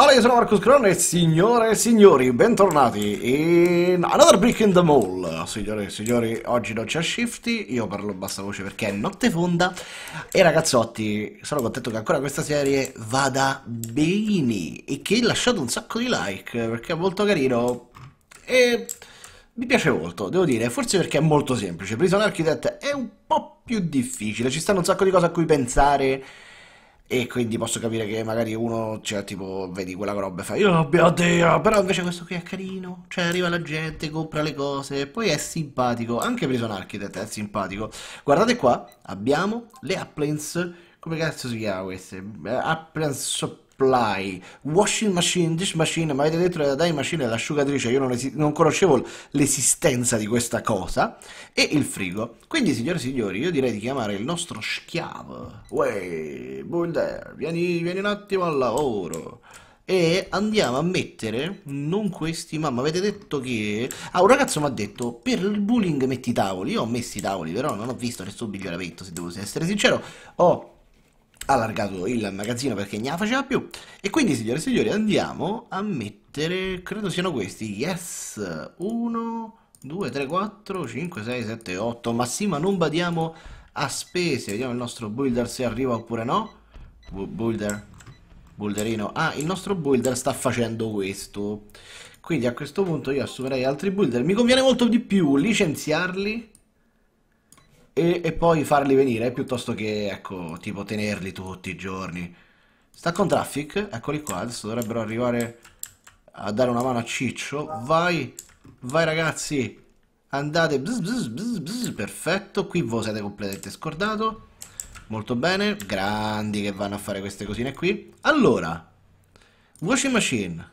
Allora io sono Marcus Cron e signore e signori, bentornati in Another Brick in the Mall Signore e signori, oggi non c'è Shifty, io parlo a bassa voce perché è notte fonda E ragazzotti, sono contento che ancora questa serie vada bene E che lasciate un sacco di like perché è molto carino E mi piace molto, devo dire, forse perché è molto semplice Prison Architect è un po' più difficile, ci stanno un sacco di cose a cui pensare e quindi posso capire che magari uno, cioè, tipo, vedi quella roba e fa, oh, io abbia Dio, però invece questo qui è carino, cioè arriva la gente, compra le cose, e poi è simpatico, anche Prison Architect è simpatico. Guardate qua, abbiamo le appliance, come cazzo si chiama queste? Appliance eh, Supply, Washing Machine, Dish Machine, ma avete detto la dye machine è l'asciugatrice, io non, esi- non conoscevo l'esistenza di questa cosa, e il frigo. Quindi, signore e signori, io direi di chiamare il nostro schiavo. Uè, buon there, vieni, vieni un attimo al lavoro e andiamo a mettere non questi ma mi avete detto che ah un ragazzo mi ha detto per il bullying metti i tavoli io ho messo i tavoli però non ho visto nessun biglioramento se devo essere sincero ho allargato il magazzino perché ne faceva più e quindi signore e signori andiamo a mettere credo siano questi yes 1 2 3 4 5 6 7 8 ma sì ma non badiamo a spese vediamo il nostro builder se arriva oppure no builder builderino ah il nostro builder sta facendo questo quindi a questo punto io assumerei altri builder mi conviene molto di più licenziarli e, poi farli venire piuttosto che, ecco, tipo tenerli tutti i giorni. Sta con Traffic, eccoli qua, adesso dovrebbero arrivare a dare una mano a Ciccio. Vai, vai ragazzi, andate, bzz, bzz, bzz, perfetto, qui voi siete completamente scordato. Molto bene, grandi che vanno a fare queste cosine qui. Allora, washing machine,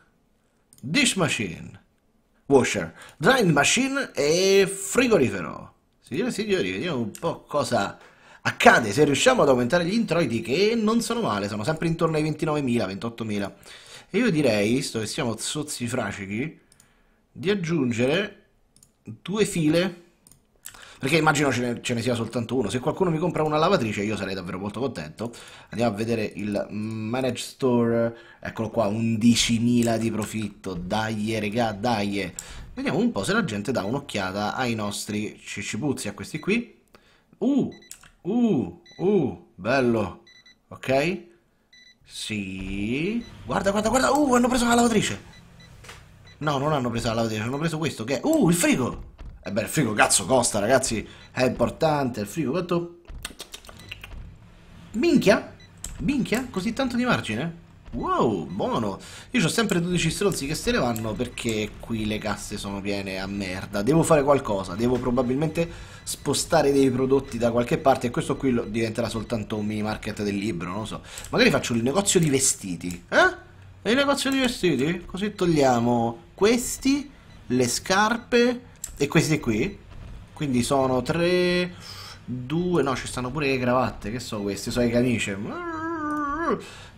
dish machine, washer, drying machine e frigorifero. Signore e signori, vediamo un po' cosa accade se riusciamo ad aumentare gli introiti che non sono male, sono sempre intorno ai 29.000, 28.000. E io direi, visto che siamo sozzifracichi, di aggiungere due file, perché immagino ce ne, ce ne, sia soltanto uno. Se qualcuno mi compra una lavatrice io sarei davvero molto contento. Andiamo a vedere il Manage Store, eccolo qua, 11.000 di profitto, dai regà, dai. Vediamo un po' se la gente dà un'occhiata ai nostri cicipuzzi, a questi qui. Uh, uh, uh, bello. Ok? Sì. Guarda, guarda, guarda. Uh, hanno preso la lavatrice. No, non hanno preso la lavatrice, hanno preso questo che è... Uh, il frigo! E eh beh, il frigo cazzo costa, ragazzi. È importante, il frigo quanto... Minchia? Minchia? Così tanto di margine? Wow, buono! Io ho sempre 12 stronzi che se ne vanno perché qui le casse sono piene a merda. Devo fare qualcosa, devo probabilmente spostare dei prodotti da qualche parte e questo qui diventerà soltanto un mini market del libro, non lo so. Magari faccio il negozio di vestiti, eh? Il negozio di vestiti? Così togliamo questi, le scarpe e questi qui. Quindi sono 3, 2, no ci stanno pure le cravatte, che so queste, sono le camicie.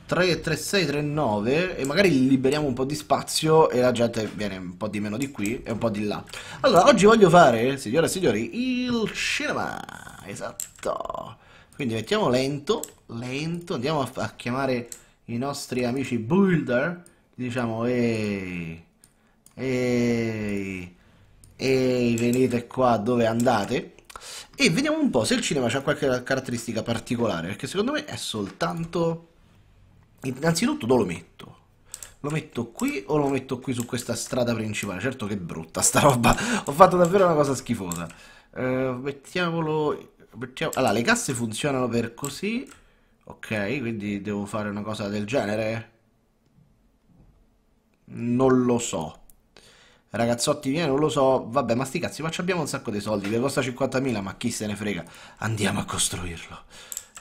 3, 3, 6, 3, 9 e magari liberiamo un po' di spazio e la gente viene un po' di meno di qui e un po' di là. Allora, oggi voglio fare, signore e signori, il cinema, esatto. Quindi mettiamo lento, lento, andiamo a, a chiamare i nostri amici builder, diciamo, ehi, ehi, ehi, venite qua dove andate. E vediamo un po' se il cinema ha qualche caratteristica particolare, perché secondo me è soltanto Innanzitutto dove lo metto? Lo metto qui o lo metto qui su questa strada principale? Certo che è brutta sta roba, ho fatto davvero una cosa schifosa. Uh, mettiamolo... Mettiamo... Allora, le casse funzionano per così. Ok, quindi devo fare una cosa del genere? Non lo so. Ragazzotti viene, non lo so. Vabbè, ma sti cazzi, ma abbiamo un sacco di soldi. Che costa 50.000, ma chi se ne frega. Andiamo a costruirlo.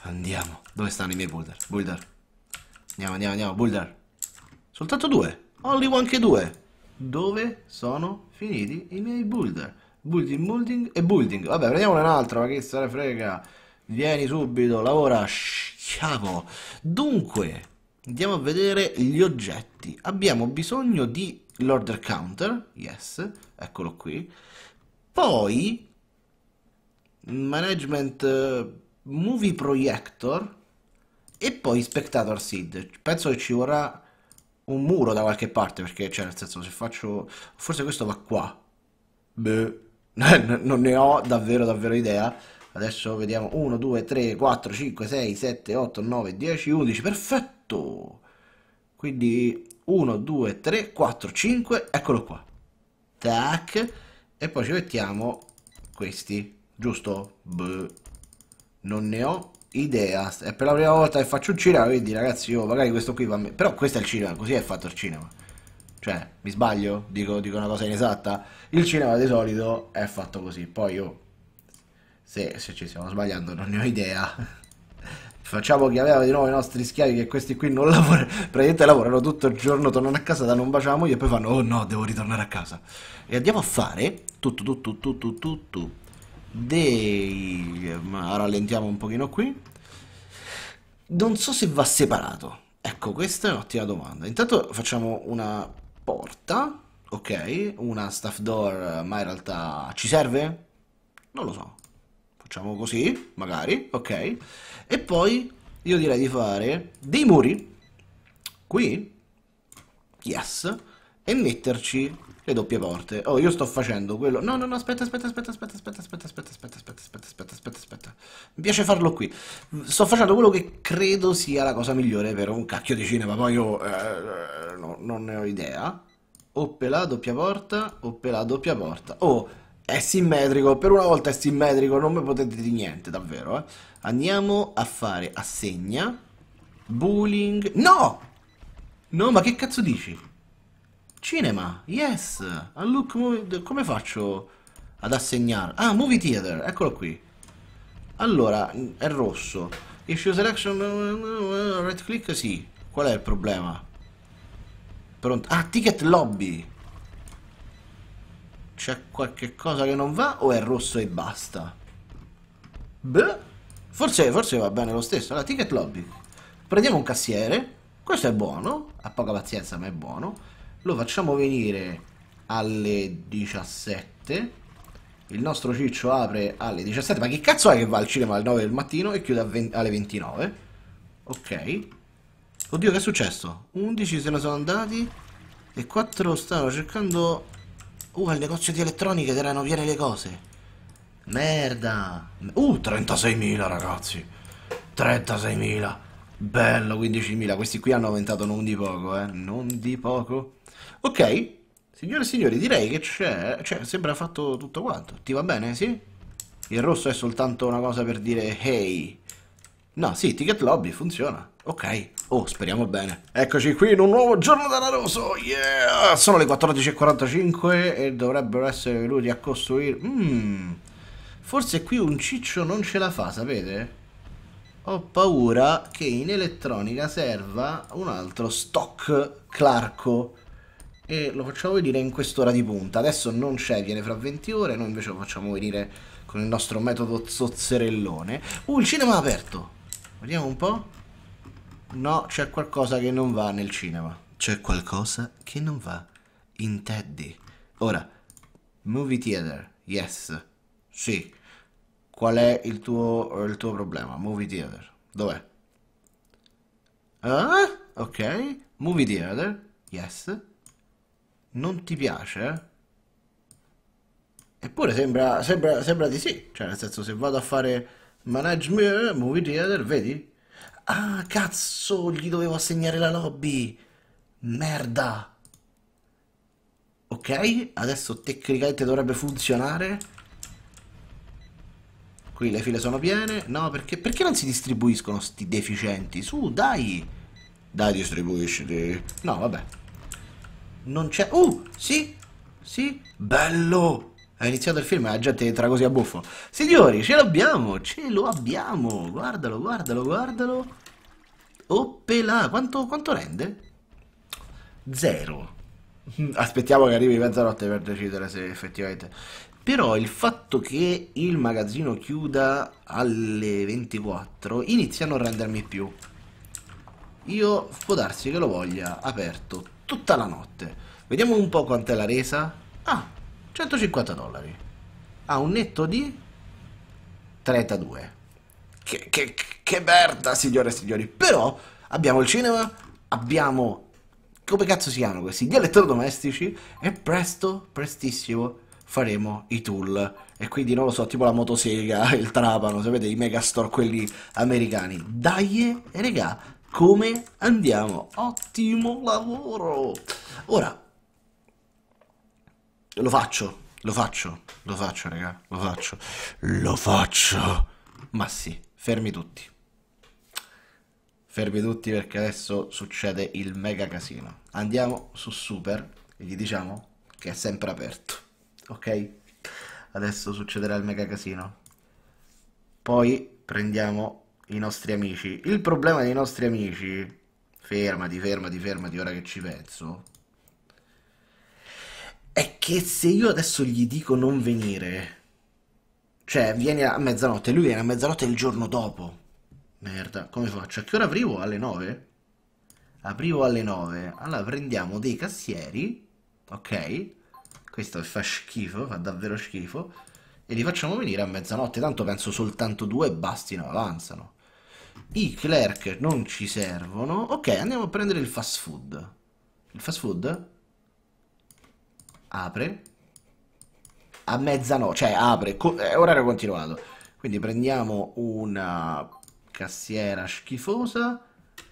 Andiamo. Dove stanno i miei boulder? Boulder. Andiamo, andiamo, andiamo, Bulldar. Soltanto due. Only one che due. Dove sono finiti i miei Bulldar? Building, building e building. Vabbè, prendiamone un'altra, ma che se ne frega. Vieni subito, lavora. Sciamo. Dunque, andiamo a vedere gli oggetti. Abbiamo bisogno di l'order counter. Yes, eccolo qui. Poi, management eh, movie projector e poi Spectator Seed. Penso che ci vorrà un muro da qualche parte, perché, cioè, nel senso, se faccio... Forse questo va qua. Beh, non ne ho davvero, davvero idea. Adesso vediamo 1, 2, 3, 4, 5, 6, 7, 8, 9, 10, 11. Perfetto! Quindi 1, 2, 3, 4, 5. Eccolo qua. Tac. E poi ci mettiamo questi. Giusto? Beh, non ne ho idea è per la prima volta che faccio un cinema quindi ragazzi io magari questo qui va me però questo è il cinema così è fatto il cinema cioè mi sbaglio dico, dico una cosa inesatta il cinema di solito è fatto così poi io se, se ci stiamo sbagliando non ne ho idea facciamo aveva di nuovo i nostri schiavi che questi qui non lavorano praticamente lavorano tutto il giorno tornano a casa danno un bacio alla moglie e poi fanno oh no devo ritornare a casa e andiamo a fare tutto tutto tutto tutto tutto dei... Ma ehm, rallentiamo un pochino qui. Non so se va separato. Ecco, questa è un'ottima domanda. Intanto facciamo una porta, ok? Una staff door, ma in realtà ci serve? Non lo so. Facciamo così, magari, ok? E poi io direi di fare dei muri, qui, yes, e metterci le doppie porte. Oh, io sto facendo quello. No, no, no, aspetta, aspetta, aspetta, aspetta, aspetta, aspetta, aspetta, aspetta, aspetta, aspetta, aspetta, aspetta, aspetta. Mi piace farlo qui. Sto facendo quello che credo sia la cosa migliore per un cacchio di cinema, poi io eh, no, non ne ho idea. Oppela, doppia porta, oppela, doppia porta. Oh, è simmetrico, per una volta è simmetrico, non mi potete dire niente, davvero, eh. Andiamo a fare assegna, bullying... No! No, ma che cazzo dici? Cinema, yes! A look movie... Come faccio ad assegnare? Ah, movie theater, eccolo qui. Allora, mm, è rosso. Issue selection... Mm, mm, right click, sì. Qual è il problema? Pronto? Ah, ticket lobby! C'è qualche cosa che non va o è rosso e basta? Beh, forse, forse va bene lo stesso. Allora, ticket lobby. Prendiamo un cassiere. Questo è buono, ha poca pazienza ma è buono lo facciamo venire alle 17 il nostro ciccio apre alle 17 ma che cazzo è che va al cinema alle 9 del mattino e chiude 20, alle 29 ok oddio che è successo 11 se ne sono andati e 4 stavano cercando uh al negozio di elettronica ed erano piene le cose merda uh 36.000 ragazzi 36.000 Bello, 15.000. Questi qui hanno aumentato non di poco, eh. Non di poco. Ok. Signore e signori, direi che c'è... Cioè, sembra fatto tutto quanto. Ti va bene, sì? Il rosso è soltanto una cosa per dire hey. No, sì, ticket lobby, funziona. Ok. Oh, speriamo bene. Eccoci qui in un nuovo giorno dall'aroso. Yeah! Sono le 14.45 e dovrebbero essere venuti a costruire... Mmm... Forse qui un ciccio non ce la fa, sapete? Ho paura che in elettronica serva un altro stock Clarco. E lo facciamo venire in quest'ora di punta. Adesso non c'è, viene fra 20 ore. Noi invece lo facciamo venire con il nostro metodo zozzerellone. Uh, il cinema è aperto. Vediamo un po'. No, c'è qualcosa che non va nel cinema. C'è qualcosa che non va in Teddy. Ora, movie theater, yes. Sì. Qual è il tuo, il tuo problema? Movie theater. Dov'è? Ah, ok. Movie theater. Yes. Non ti piace? Eppure sembra, sembra, sembra di sì. Cioè, nel senso, se vado a fare management, movie theater, vedi? Ah, cazzo, gli dovevo assegnare la lobby. Merda. Ok, adesso tecnicamente dovrebbe funzionare. Qui le file sono piene. No, perché, perché non si distribuiscono sti deficienti? Su, dai! Dai, distribuisciti. No, vabbè. Non c'è... Uh, sì! Sì! Bello! È iniziato il film e eh, la gente entra così a buffo. Signori, ce l'abbiamo! Ce lo abbiamo! Guardalo, guardalo, guardalo! Oppela! Quanto, quanto rende? Zero. Aspettiamo che arrivi mezzanotte per decidere se effettivamente però il fatto che il magazzino chiuda alle 24 inizia a non rendermi più. Io può darsi che lo voglia aperto tutta la notte. Vediamo un po' quant'è la resa. Ah, 150 dollari. Ha ah, un netto di 32. Che, che, che merda, signore e signori. Però abbiamo il cinema, abbiamo... Come cazzo si chiamano questi? Gli elettrodomestici e presto, prestissimo, faremo i tool e quindi non lo so, tipo la motosega, il trapano, sapete, i megastore, quelli americani. Dai, e regà, come andiamo? Ottimo lavoro! Ora, lo faccio, lo faccio, lo faccio, regà, lo faccio, lo faccio. Ma sì, fermi tutti. Fermi tutti perché adesso succede il mega casino. Andiamo su Super e gli diciamo che è sempre aperto ok? Adesso succederà il mega casino. Poi prendiamo i nostri amici. Il problema dei nostri amici... Fermati, fermati, fermati, ora che ci penso. È che se io adesso gli dico non venire... Cioè, vieni a mezzanotte, lui viene a mezzanotte il giorno dopo. Merda, come faccio? A che ora aprivo? Alle 9? Aprivo alle 9. Allora prendiamo dei cassieri, ok? questo fa schifo, fa davvero schifo, e li facciamo venire a mezzanotte, tanto penso soltanto due bastino, avanzano. I clerk non ci servono, ok, andiamo a prendere il fast food. Il fast food apre a mezzanotte, cioè apre, co è eh, orario continuato. Quindi prendiamo una cassiera schifosa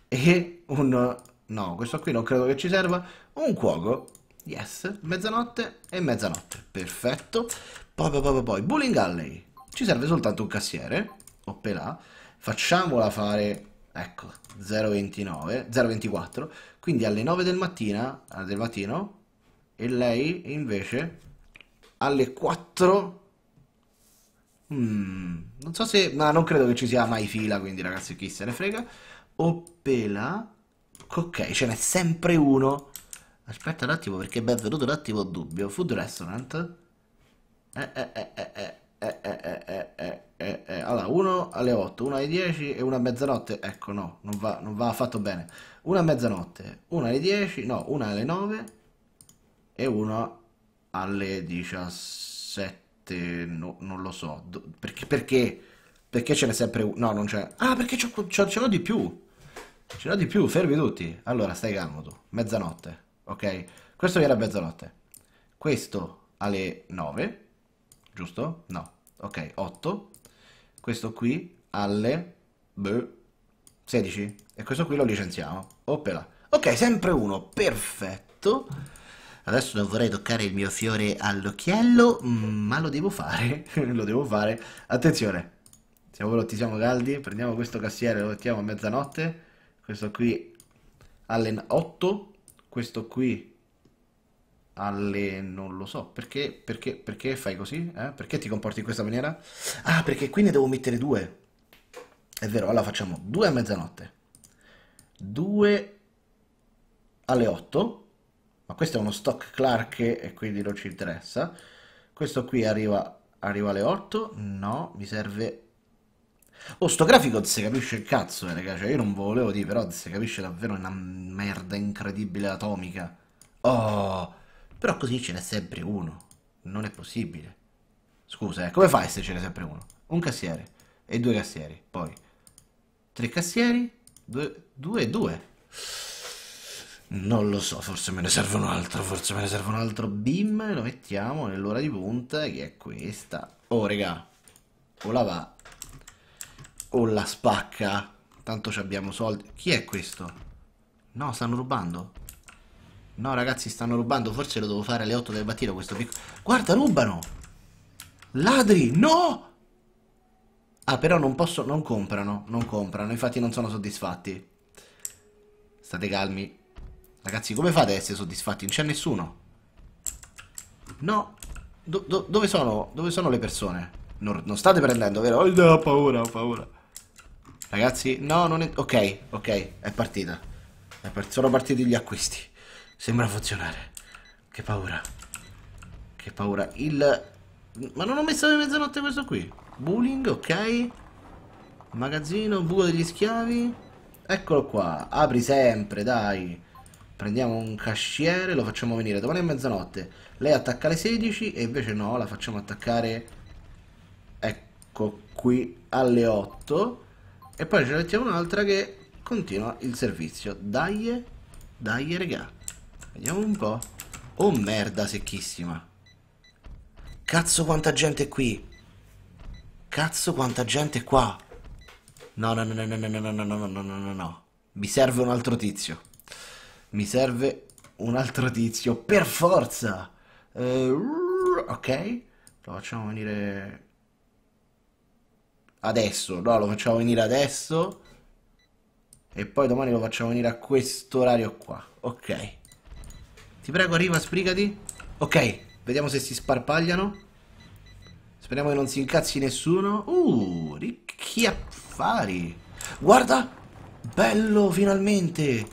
e un... no, questo qui non credo che ci serva, un cuoco Yes, mezzanotte e mezzanotte. Perfetto. Poi, poi, poi, poi, Bowling Alley. Ci serve soltanto un cassiere. Oppelà. Facciamola fare, ecco, 0,29, 0,24. Quindi alle 9 del mattina, eh, del mattino, e lei invece alle 4... Mm, non so se... ma non credo che ci sia mai fila, quindi ragazzi chi se ne frega. Oppela... Ok, ce n'è sempre uno Aspetta un attimo perché mi è venuto un attimo dubbio. Food restaurant? Eh, eh, eh, eh, eh, eh, eh, eh, eh, Allora, uno alle 8, uno alle 10 e una a mezzanotte. Ecco, no, non va, non va affatto bene. Una a mezzanotte, una alle 10, no, una alle 9 e una alle 17. No, non lo so. Perché? Perché? Perché ce n'è sempre uno? No, non c'è. Ah, perché ce l'ho di più. Ce l'ho di più, fermi tutti. Allora, stai calmo tu. Mezzanotte ok? Questo viene a mezzanotte, questo alle 9, giusto? No, ok, 8, questo qui alle beh, 16 e questo qui lo licenziamo, opela. Ok, sempre uno, perfetto. Adesso non vorrei toccare il mio fiore all'occhiello, ma lo devo fare, lo devo fare. Attenzione, siamo pronti, siamo caldi, prendiamo questo cassiere, lo mettiamo a mezzanotte, questo qui alle 8, questo qui alle non lo so perché, perché, perché fai così eh? perché ti comporti in questa maniera ah perché qui ne devo mettere due è vero allora facciamo due a mezzanotte due alle 8 ma questo è uno stock Clark e quindi non ci interessa questo qui arriva, arriva alle 8 no mi serve Oh, sto grafico si capisce il cazzo, eh, raga. Cioè, io non volevo dire, però si capisce davvero una merda incredibile atomica. Oh, però così ce n'è sempre uno. Non è possibile. Scusa, eh, come fai se ce n'è sempre uno? Un cassiere e due cassieri, poi tre cassieri, due, due due. Non lo so, forse me ne serve un altro, forse me ne serve un altro bim, lo mettiamo nell'ora di punta che è questa. Oh, raga, o la va Oh, la spacca. Tanto ci abbiamo soldi. Chi è questo? No, stanno rubando. No, ragazzi, stanno rubando. Forse lo devo fare alle 8 del mattino questo piccolo... Guarda, rubano! Ladri! No! Ah, però non posso... Non comprano. Non comprano. Infatti non sono soddisfatti. State calmi. Ragazzi, come fate ad essere soddisfatti? Non c'è nessuno. No. Do do dove, sono? dove sono le persone? Non, non state prendendo, vero? Oh, no, ho paura, ho paura. Ragazzi, no, non è... Ok, ok, è partita. È part... Sono partiti gli acquisti. Sembra funzionare. Che paura. Che paura. Il... Ma non ho messo di mezzanotte questo qui. Bullying, ok. Magazzino, buco degli schiavi. Eccolo qua. Apri sempre, dai. Prendiamo un casciere, lo facciamo venire domani a mezzanotte. Lei attacca alle 16 e invece no, la facciamo attaccare... Ecco qui alle 8 e poi ce ne mettiamo un'altra che continua il servizio. Dai, dai, regà. Vediamo un po'. Oh merda, secchissima. Cazzo quanta gente è qui. Cazzo quanta gente è qua. No, no, no, no, no, no, no, no, no, no, no, no, no. Mi serve un altro tizio. Mi serve un altro tizio, per forza. Uh, ok. Lo facciamo venire adesso, no, lo facciamo venire adesso e poi domani lo facciamo venire a questo orario qua, ok. Ti prego arriva, sbrigati. Ok, vediamo se si sparpagliano. Speriamo che non si incazzi nessuno. Uh, ricchi affari. Guarda, bello finalmente.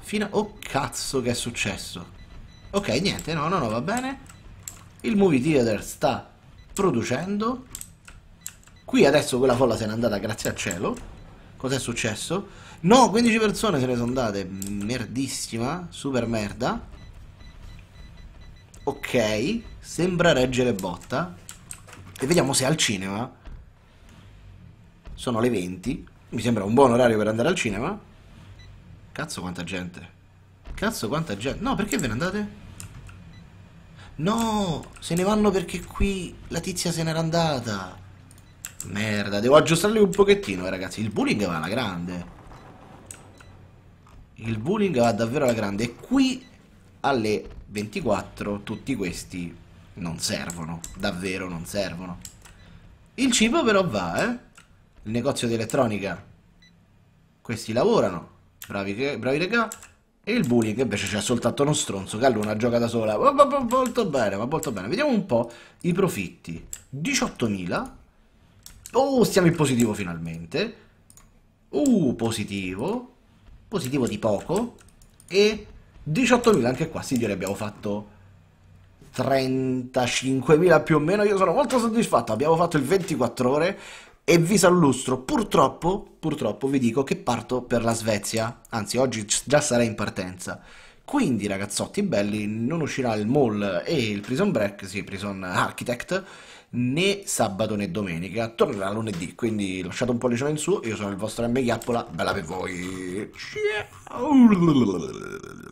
Fino oh cazzo che è successo. Ok, niente, no, no, no, va bene. Il movie theater sta producendo Qui adesso quella folla se n'è andata grazie al cielo. Cos'è successo? No, 15 persone se ne sono andate. Merdissima, super merda. Ok, sembra reggere botta. E vediamo se al cinema. Sono le 20. Mi sembra un buon orario per andare al cinema. Cazzo quanta gente. Cazzo quanta gente. No, perché ve ne andate? No, se ne vanno perché qui la tizia se n'era andata. Merda, devo aggiustarli un pochettino, eh, ragazzi. Il bullying va alla grande. Il bullying va davvero alla grande. E qui alle 24 tutti questi non servono. Davvero non servono. Il cibo però va, eh. Il negozio di elettronica. Questi lavorano. Bravi, che, bravi regà. E il bullying invece c'è soltanto uno stronzo che allora gioca da sola. Ma, ma, ma, molto bene, ma molto bene. Vediamo un po' i profitti. 18.000. Oh, stiamo in positivo finalmente. Uh, positivo. Positivo di poco. E 18.000 anche qua, signori, abbiamo fatto 35.000 più o meno. Io sono molto soddisfatto, abbiamo fatto il 24 ore e vi sallustro. Purtroppo, purtroppo vi dico che parto per la Svezia, anzi oggi già sarei in partenza. Quindi ragazzotti belli, non uscirà il Mall e il Prison Break, sì, Prison Architect, né sabato né domenica, tornerà lunedì, quindi lasciate un pollice in su, io sono il vostro M Chiappola, bella per voi. Ciao!